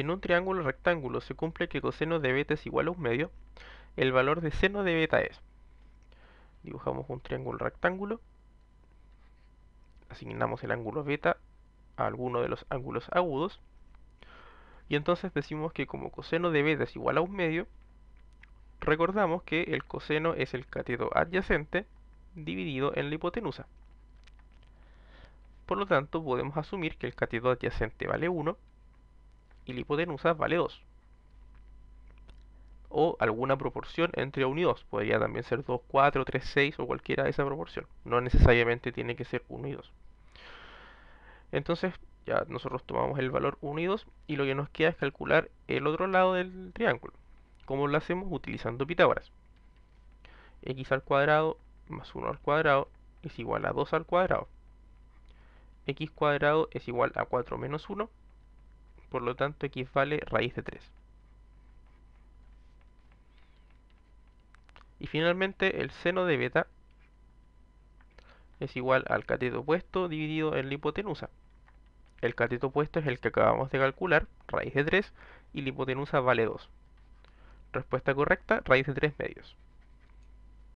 en un triángulo rectángulo se cumple que coseno de beta es igual a un medio, el valor de seno de beta es. Dibujamos un triángulo rectángulo, asignamos el ángulo beta a alguno de los ángulos agudos, y entonces decimos que como coseno de beta es igual a un medio, recordamos que el coseno es el cateto adyacente dividido en la hipotenusa. Por lo tanto, podemos asumir que el cateto adyacente vale 1 y la hipotenusa vale 2. O alguna proporción entre 1 y 2. Podría también ser 2, 4, 3, 6 o cualquiera de esa proporción. No necesariamente tiene que ser 1 y 2. Entonces, ya nosotros tomamos el valor 1 y 2 y lo que nos queda es calcular el otro lado del triángulo. ¿Cómo lo hacemos? Utilizando Pitágoras. x al cuadrado más 1 al cuadrado es igual a 2 al cuadrado. x cuadrado es igual a 4 menos 1 por lo tanto, x vale raíz de 3. Y finalmente, el seno de beta es igual al cateto opuesto dividido en la hipotenusa. El cateto opuesto es el que acabamos de calcular, raíz de 3, y la hipotenusa vale 2. Respuesta correcta, raíz de 3 medios.